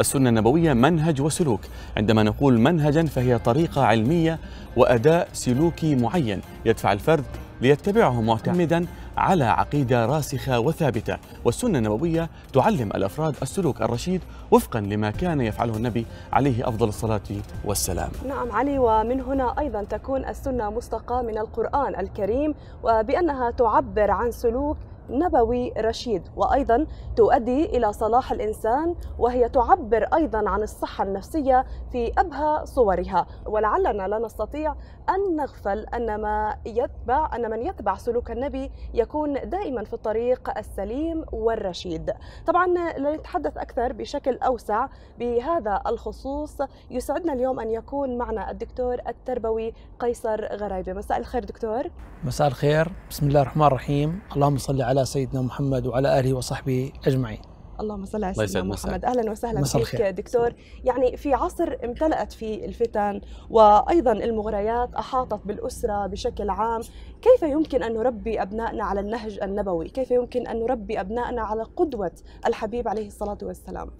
السنة النبوية منهج وسلوك عندما نقول منهجا فهي طريقة علمية وأداء سلوكي معين يدفع الفرد ليتبعه معتمدا على عقيدة راسخة وثابتة والسنة النبوية تعلم الأفراد السلوك الرشيد وفقا لما كان يفعله النبي عليه أفضل الصلاة والسلام نعم علي ومن هنا أيضا تكون السنة مستقاة من القرآن الكريم وبأنها تعبر عن سلوك نبوي رشيد وأيضا تؤدي إلى صلاح الإنسان وهي تعبر أيضا عن الصحة النفسية في أبهى صورها ولعلنا لا نستطيع أن نغفل أن ما يتبع أن من يتبع سلوك النبي يكون دائما في الطريق السليم والرشيد طبعا لنتحدث أكثر بشكل أوسع بهذا الخصوص يسعدنا اليوم أن يكون معنا الدكتور التربوي قيصر غرايبي مساء الخير دكتور مساء الخير بسم الله الرحمن الرحيم اللهم صل على على سيدنا محمد وعلى آله وصحبه أجمعين اللهم صل على سيدنا محمد اهلا وسهلا فيك دكتور يعني في عصر امتلأت فيه الفتن وايضا المغريات احاطت بالاسره بشكل عام كيف يمكن ان نربي ابنائنا على النهج النبوي كيف يمكن ان نربي ابنائنا على قدوه الحبيب عليه الصلاه والسلام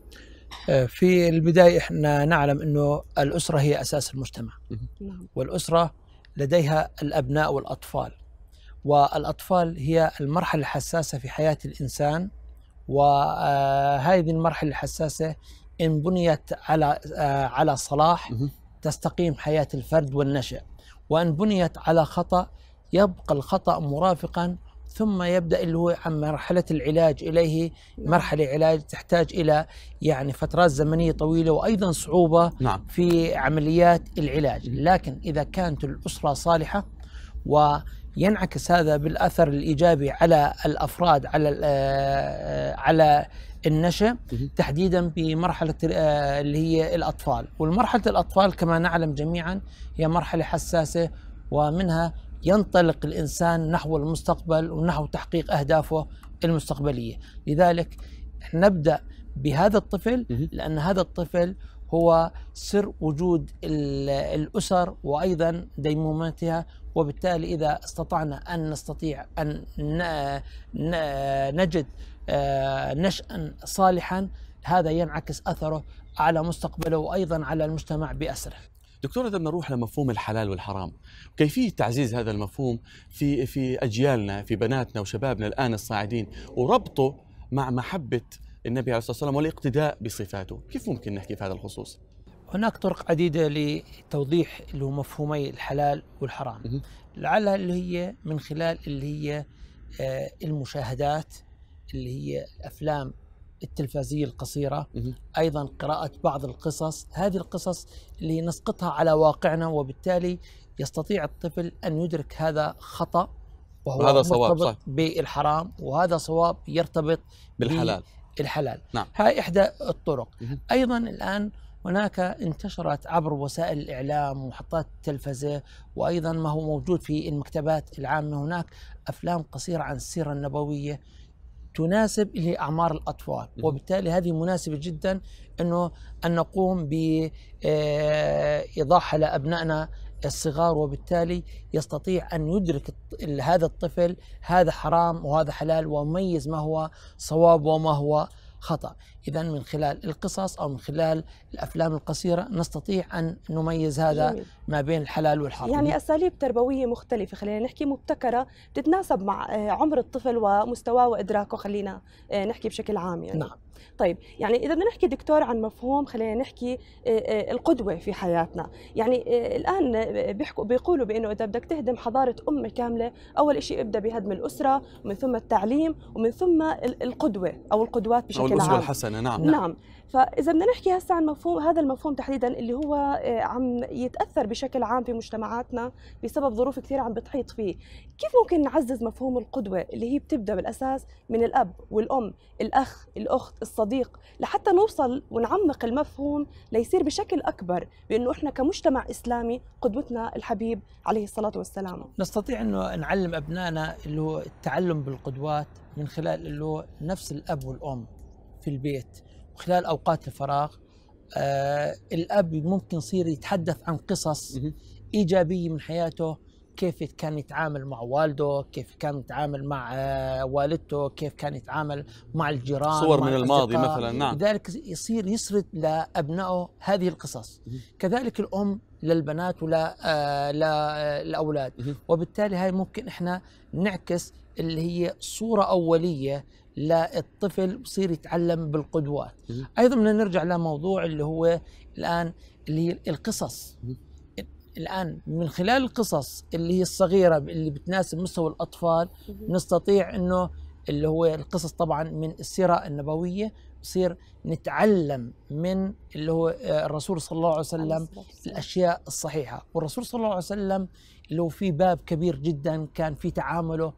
آه، في البدايه احنا نعلم انه الاسره هي اساس المجتمع نعم. والاسره لديها الابناء والاطفال والأطفال هي المرحلة الحساسة في حياة الإنسان وهذه المرحلة الحساسة إن بنيت على آه، على صلاح تستقيم حياة الفرد والنشأ وإن بنيت على خطأ يبقى الخطأ مرافقا ثم يبدا اللي هو عن مرحله العلاج اليه نعم. مرحله علاج تحتاج الى يعني فترات زمنيه طويله وايضا صعوبه نعم. في عمليات العلاج لكن اذا كانت الاسره صالحه و ينعكس هذا بالاثر الايجابي على الافراد على آه، على النشا تحديدا بمرحله آه، اللي هي الاطفال والمرحله الاطفال كما نعلم جميعا هي مرحله حساسه ومنها ينطلق الانسان نحو المستقبل ونحو تحقيق اهدافه المستقبليه لذلك نبدا بهذا الطفل لان هذا الطفل هو سر وجود الأسر وأيضا ديمومتها وبالتالي إذا استطعنا أن نستطيع أن نجد آه، نشأ صالحا هذا ينعكس أثره على مستقبله وأيضا على المجتمع بأسره دكتور اذا نروح لمفهوم الحلال والحرام كيفيه تعزيز هذا المفهوم في في اجيالنا في بناتنا وشبابنا الان الصاعدين وربطه مع محبه النبي عليه الصلاه والسلام والاقتداء بصفاته، كيف ممكن نحكي في هذا الخصوص؟ هناك طرق عديدة لتوضيح اللي هو مفهومي الحلال والحرام لعلها اللي هي من خلال اللي هي آه، المشاهدات اللي هي الأفلام التلفازية القصيرة أيضا قراءة بعض القصص هذه القصص اللي نسقطها على واقعنا وبالتالي يستطيع الطفل أن يدرك هذا خطأ وهو هذا صواب بالحرام وهذا صواب يرتبط بالحلال الحلال نعم. هاي إحدى الطرق أيضا الآن هناك انتشرت عبر وسائل الإعلام ومحطات التلفزة وأيضا ما هو موجود في المكتبات العامة هناك أفلام قصيرة عن السيرة النبوية تناسب لأعمار الأطفال وبالتالي هذه مناسبة جدا أنه أن نقوم بإيضاحها آه، لأبنائنا الصغار وبالتالي يستطيع أن يدرك هذا الطفل هذا حرام وهذا حلال وميز ما هو صواب وما هو خطأ إذا من خلال القصص أو من خلال الأفلام القصيرة نستطيع أن نميز هذا جميل. ما بين الحلال والحرام يعني أساليب تربوية مختلفة خلينا نحكي مبتكرة تتناسب مع آه، عمر الطفل ومستواه وإدراكه خلينا آه، نحكي بشكل عام يعني. نعم طيب يعني اذا بدنا نحكي دكتور عن مفهوم خلينا نحكي آه، آه، القدوه في حياتنا يعني آه، الان بيحكوا بيقولوا بانه اذا بدك تهدم حضاره امه كامله اول شيء ابدا بهدم الاسره ومن ثم التعليم ومن ثم القدوه او القدوات بشكل أو الأسرة عام الحسنه نعم نعم, نعم. فاذا بدنا نحكي هسه عن مفهوم هذا المفهوم تحديدا اللي هو عم يتاثر بشكل عام في مجتمعاتنا بسبب ظروف كثير عم بتحيط فيه كيف ممكن نعزز مفهوم القدوه اللي هي بتبدا بالاساس من الاب والام الاخ الاخت الصديق لحتى نوصل ونعمق المفهوم ليصير بشكل أكبر بأنه إحنا كمجتمع إسلامي قدوتنا الحبيب عليه الصلاة والسلام نستطيع أنه نعلم أبنائنا اللي هو التعلم بالقدوات من خلال اللي هو نفس الأب والأم في البيت وخلال أوقات الفراغ آه الأب ممكن يصير يتحدث عن قصص إيجابية من حياته كيف كان يتعامل مع والده كيف كان يتعامل مع آه، والدته كيف كان يتعامل مع الجيران صور مع من الماضي مثلا نعم لذلك يصير يسرد لأبنائه هذه القصص كذلك الأم للبنات ولا آه، للأولاد آه، وبالتالي هاي ممكن إحنا نعكس اللي هي صورة أولية للطفل بصير يتعلم بالقدوات أيضا بدنا نرجع لموضوع اللي هو الآن اللي هي القصص الآن من خلال القصص اللي هي الصغيرة اللي بتناسب مستوى الأطفال نستطيع أنه اللي هو القصص طبعا من السيرة النبوية بصير نتعلم من اللي هو آه، الرسول صلى الله عليه وسلم الأشياء الصحيحة والرسول صلى الله عليه وسلم اللي هو في باب كبير جدا كان في تعامله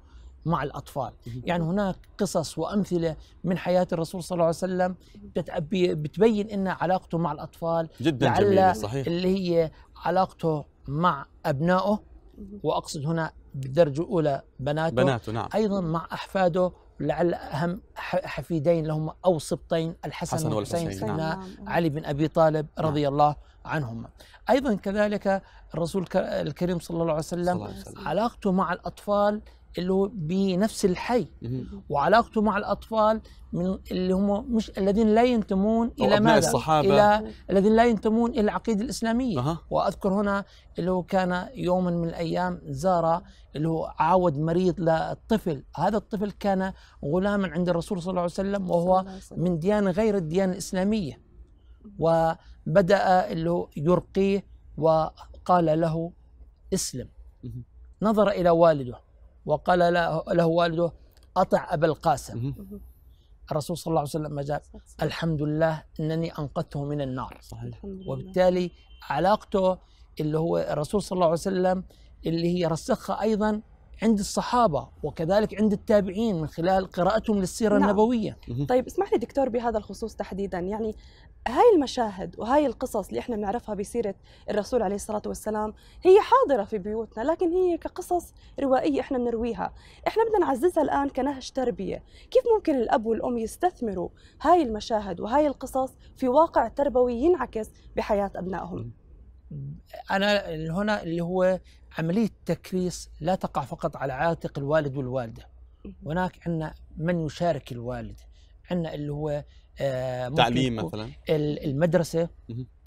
مع الأطفال يعني هناك قصص وأمثلة من حياة الرسول صلى الله عليه وسلم بتبين إن علاقته مع الأطفال جدا جميلة صحيح اللي هي علاقته مع أبنائه وأقصد هنا بالدرجة الأولى بناته, بناته نعم. أيضا مع أحفاده لعل أهم حفيدين لهم أو سبطين الحسن حسن والحسين نعم. نعم. علي بن أبي طالب نعم. رضي الله عنهما أيضا كذلك الرسول الكريم صلى الله عليه وسلم, الله عليه وسلم. علاقته مع الأطفال اللي هو بنفس الحي وعلاقته مع الاطفال من اللي هم مش الذين لا ينتمون الى ماذا؟ الصحابة. الى الذين لا ينتمون الى العقيده الاسلاميه أه. واذكر هنا اللي هو كان يوما من الايام زار اللي هو عاود مريض لطفل هذا الطفل كان غلاما عند الرسول صلى الله عليه وسلم وهو من ديانه غير الديانه الاسلاميه وبدا اللي هو يرقيه وقال له اسلم نظر الى والده وقال له والده أطع أبا القاسم الرسول صلى الله عليه وسلم ما جاء الحمد لله أنني أنقذته من النار وبالتالي علاقته اللي هو الرسول صلى الله عليه وسلم اللي هي رسخها أيضا عند الصحابة وكذلك عند التابعين من خلال قراءتهم للسيرة نعم. النبوية طيب اسمح لي دكتور بهذا الخصوص تحديدا يعني هاي المشاهد وهاي القصص اللي احنا بنعرفها بسيرة الرسول عليه الصلاة والسلام هي حاضرة في بيوتنا لكن هي كقصص روائية احنا بنرويها احنا بدنا نعززها الآن كنهج تربية كيف ممكن الأب والأم يستثمروا هاي المشاهد وهاي القصص في واقع تربوي ينعكس بحياة أبنائهم انا هنا اللي هو عمليه التكريس لا تقع فقط على عاتق الوالد والوالده هناك عندنا من يشارك الوالد عندنا اللي هو آه، تعليم مثلا المدرسه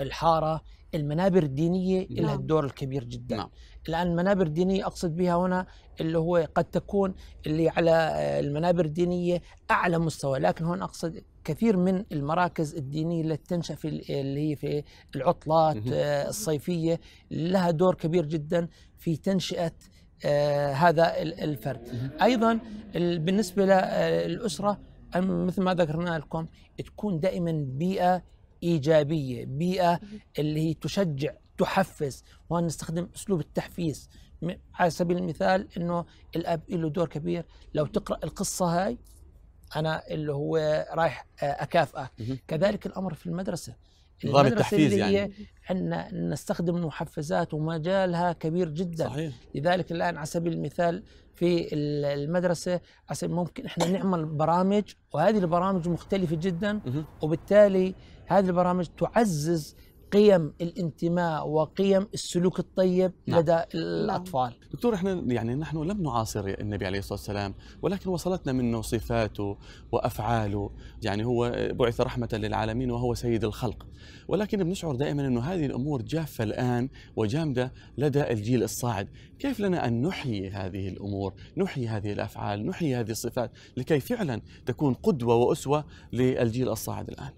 الحاره المنابر الدينيه نعم. لها الدور الكبير جدا نعم. الان المنابر الدينيه اقصد بها هنا اللي هو قد تكون اللي على آه، المنابر الدينيه اعلى مستوى لكن هون اقصد كثير من المراكز الدينيه التي تنشا في اللي هي في العطلات آه، الصيفيه لها دور كبير جدا في تنشئه هذا الفرد ايضا بالنسبه للاسره مثل ما ذكرنا لكم تكون دائما بيئه ايجابيه بيئه اللي هي تشجع تحفز وهنا نستخدم اسلوب التحفيز على سبيل المثال انه الاب له دور كبير لو تقرا القصه هاي انا اللي هو رايح آه، اكافئه كذلك الامر في المدرسه نظام التحفيز اللي يعني عندنا نستخدم محفزات ومجالها كبير جدا صحيح. لذلك الان على سبيل المثال في المدرسه ممكن احنا نعمل برامج وهذه البرامج مختلفه جدا وبالتالي هذه البرامج تعزز قيم الانتماء وقيم السلوك الطيب نعم. لدى نعم. الاطفال نعم. دكتور احنا يعني نحن لم نعاصر النبي عليه الصلاه والسلام ولكن وصلتنا منه صفاته وافعاله يعني هو بعث رحمه للعالمين وهو سيد الخلق ولكن بنشعر دائما انه هذه الامور جافه الان وجامده لدى الجيل الصاعد كيف لنا ان نحيي هذه الامور نحيي هذه الافعال نحيي هذه الصفات لكي فعلا تكون قدوه واسوه للجيل الصاعد الان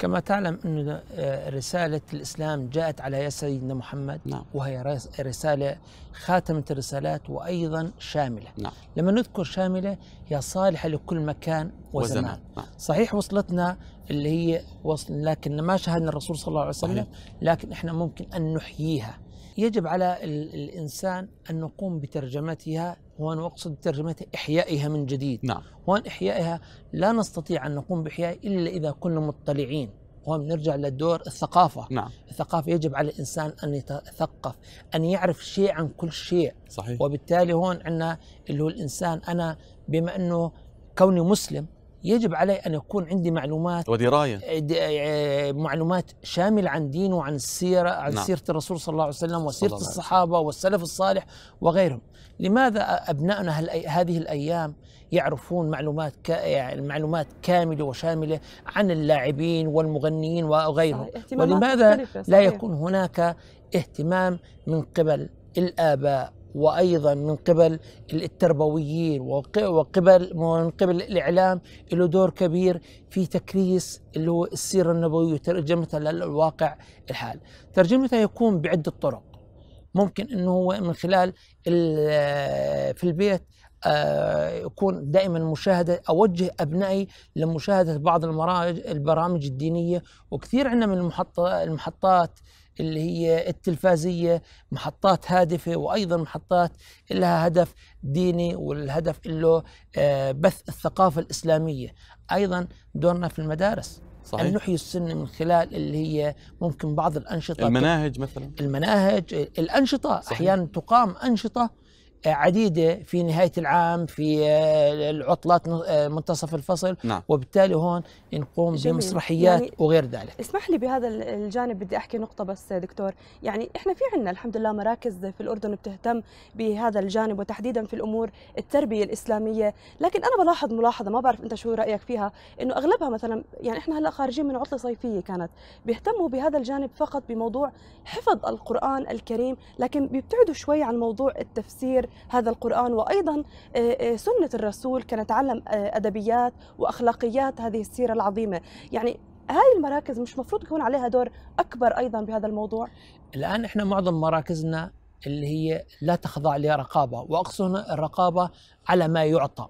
كما تعلم أن آه، رسالة الإسلام جاءت على يد سيدنا محمد نعم. وهي رسالة خاتمة الرسالات وأيضا شاملة نعم. لما نذكر شاملة هي صالحة لكل مكان وزمان, وزمان. نعم. صحيح وصلتنا اللي هي وصل لكن ما شاهدنا الرسول صلى الله عليه وسلم لكن إحنا ممكن أن نحييها يجب على الإنسان أن نقوم بترجمتها وأنا أقصد بترجمتها إحيائها من جديد نعم وأن إحيائها لا نستطيع أن نقوم بإحيائها إلا إذا كنا مطلعين وهم نرجع للدور الثقافة نعم. الثقافة يجب على الإنسان أن يتثقف أن يعرف شيء عن كل شيء صحيح. وبالتالي هون عندنا اللي هو الإنسان أنا بما أنه كوني مسلم يجب علي ان يكون عندي معلومات ودرايه آه، آه، معلومات شامله عن دينه وعن السيره عن نعم. سيره الرسول صلى الله عليه وسلم وسيره الله الصحابه عليه. والسلف الصالح وغيرهم لماذا ابنائنا هذه الايام يعرفون معلومات ك... يعني معلومات كامله وشامله عن اللاعبين والمغنيين وغيرهم ولماذا لا يكون هناك اهتمام من قبل الاباء وايضا من قبل التربويين وقبل من قبل الاعلام له دور كبير في تكريس اللي هو السيره النبويه وترجمتها للواقع الحال. ترجمتها يكون بعده طرق. ممكن انه هو من خلال في البيت آه، يكون دائما مشاهدة أوجه أبنائي لمشاهدة بعض البرامج الدينية وكثير عندنا من المحطة المحطات اللي هي التلفازية محطات هادفة وأيضا محطات لها هدف ديني والهدف له آه، بث الثقافة الإسلامية أيضا دورنا في المدارس صحيح. أن نحيي السن من خلال اللي هي ممكن بعض الأنشطة المناهج مثلا المناهج الأنشطة صحيح. أحيانا تقام أنشطة عديدة في نهاية العام في آه، العطلات آه، منتصف الفصل نعم. وبالتالي هون نقوم جميل. بمسرحيات يعني وغير ذلك اسمح لي بهذا الجانب بدي أحكي نقطة بس دكتور يعني إحنا في عنا الحمد لله مراكز في الأردن بتهتم بهذا الجانب وتحديدا في الأمور التربية الإسلامية لكن أنا بلاحظ ملاحظة ما بعرف أنت شو رأيك فيها إنه أغلبها مثلا يعني إحنا هلأ خارجين من عطلة صيفية كانت بيهتموا بهذا الجانب فقط بموضوع حفظ القرآن الكريم لكن بيبتعدوا شوي عن موضوع التفسير هذا القرآن وأيضا آه، آه، سنة الرسول كنتعلم آه، أدبيات وأخلاقيات هذه السيرة العظيمة يعني هاي المراكز مش مفروض يكون عليها دور أكبر أيضا بهذا الموضوع الآن إحنا معظم مراكزنا اللي هي لا تخضع لرقابة وأقصد الرقابة على ما يعطى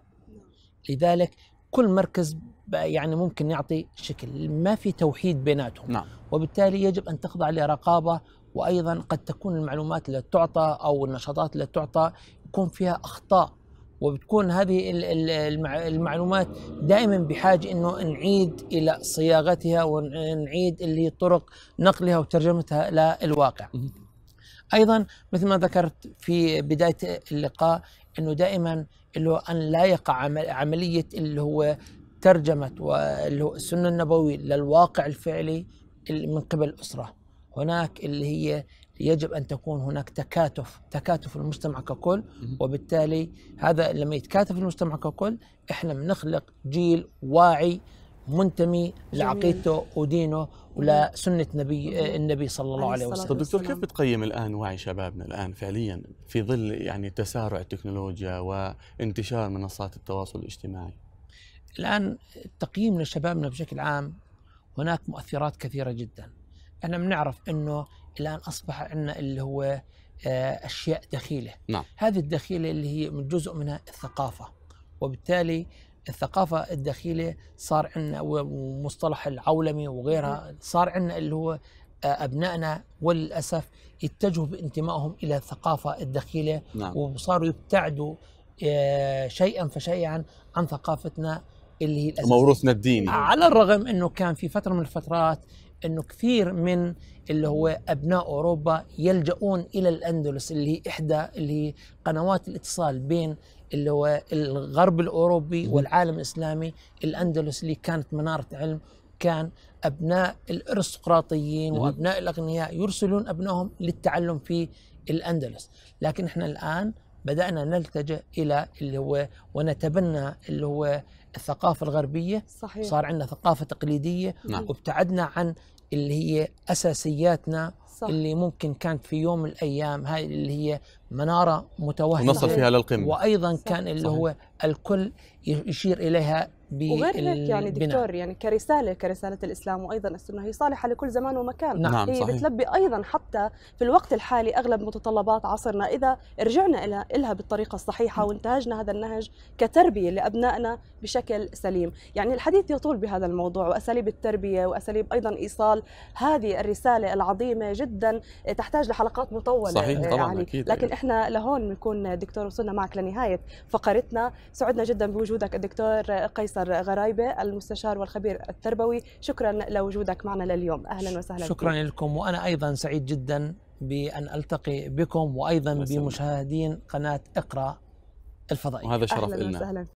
لذلك كل مركز يعني ممكن يعطي شكل ما في توحيد بيناتهم نعم. وبالتالي يجب أن تخضع لرقابة وايضا قد تكون المعلومات اللي تعطى او النشاطات اللي تعطى يكون فيها اخطاء وبتكون هذه المعلومات دائما بحاجة أنه نعيد إلى صياغتها ونعيد اللي طرق نقلها وترجمتها للواقع أيضا مثل ما ذكرت في بداية اللقاء أنه دائما اللي هو أن لا يقع عملية اللي هو ترجمة واللي هو السنة النبوي للواقع الفعلي من قبل الأسرة هناك اللي هي يجب ان تكون هناك تكاتف تكاتف المجتمع ككل وبالتالي هذا لما يتكاتف المجتمع ككل احنا بنخلق جيل واعي منتمي لعقيدته ودينه ولسنه نبي النبي صلى الله عليه وسلم. طيب دكتور كيف بتقيم الان وعي شبابنا الان فعليا في ظل يعني تسارع التكنولوجيا وانتشار منصات التواصل الاجتماعي؟ الان تقييم لشبابنا بشكل عام هناك مؤثرات كثيره جدا. احنا بنعرف انه الان اصبح عندنا اللي هو آه، اشياء دخيله نعم. هذه الدخيله اللي هي من جزء منها الثقافه وبالتالي الثقافه الدخيله صار عندنا ومصطلح العولمي وغيرها صار عندنا اللي هو آه، ابنائنا وللاسف اتجهوا بانتمائهم الى الثقافه الدخيله نعم. وصاروا يبتعدوا آه، شيئا فشيئا عن ثقافتنا اللي هي موروثنا الديني على الرغم انه كان في فتره من الفترات انه كثير من اللي هو ابناء اوروبا يلجؤون الى الاندلس اللي هي احدى اللي هي قنوات الاتصال بين اللي هو الغرب الاوروبي والعالم الاسلامي الاندلس اللي كانت مناره علم كان ابناء الارستقراطيين وابناء الاغنياء يرسلون ابنائهم للتعلم في الاندلس لكن احنا الان بدانا نلتجئ الى اللي هو ونتبنى اللي هو الثقافه الغربيه صحيح. صار عندنا ثقافه تقليديه نعم. وابتعدنا عن اللي هي اساسياتنا صح. اللي ممكن كانت في يوم من الايام هاي اللي هي مناره متوهمه ونصل فيها للقمه وايضا صح. كان اللي صحيح. هو الكل يشير اليها وغير هيك يعني دكتور يعني كرساله كرساله الاسلام وايضا السنه هي صالحه لكل زمان ومكان نعم هي صحيح. بتلبي ايضا حتى في الوقت الحالي اغلب متطلبات عصرنا اذا رجعنا لها بالطريقه الصحيحه وانتهجنا هذا النهج كتربيه لابنائنا بشكل سليم، يعني الحديث يطول بهذا الموضوع واساليب التربيه واساليب ايضا ايصال هذه الرساله العظيمه جدا آه، تحتاج لحلقات مطوله صحيح آه، طبعا علي. أكيد لكن احنا لهون بنكون دكتور وصلنا معك لنهايه فقرتنا، سعدنا جدا بوجودك الدكتور قيصر ناصر غرايبه المستشار والخبير التربوي شكرا لوجودك معنا لليوم اهلا وسهلا شكرا بك. لكم وانا ايضا سعيد جدا بان التقي بكم وايضا بمشاهدين قناه اقرا الفضائيه وهذا شرف لنا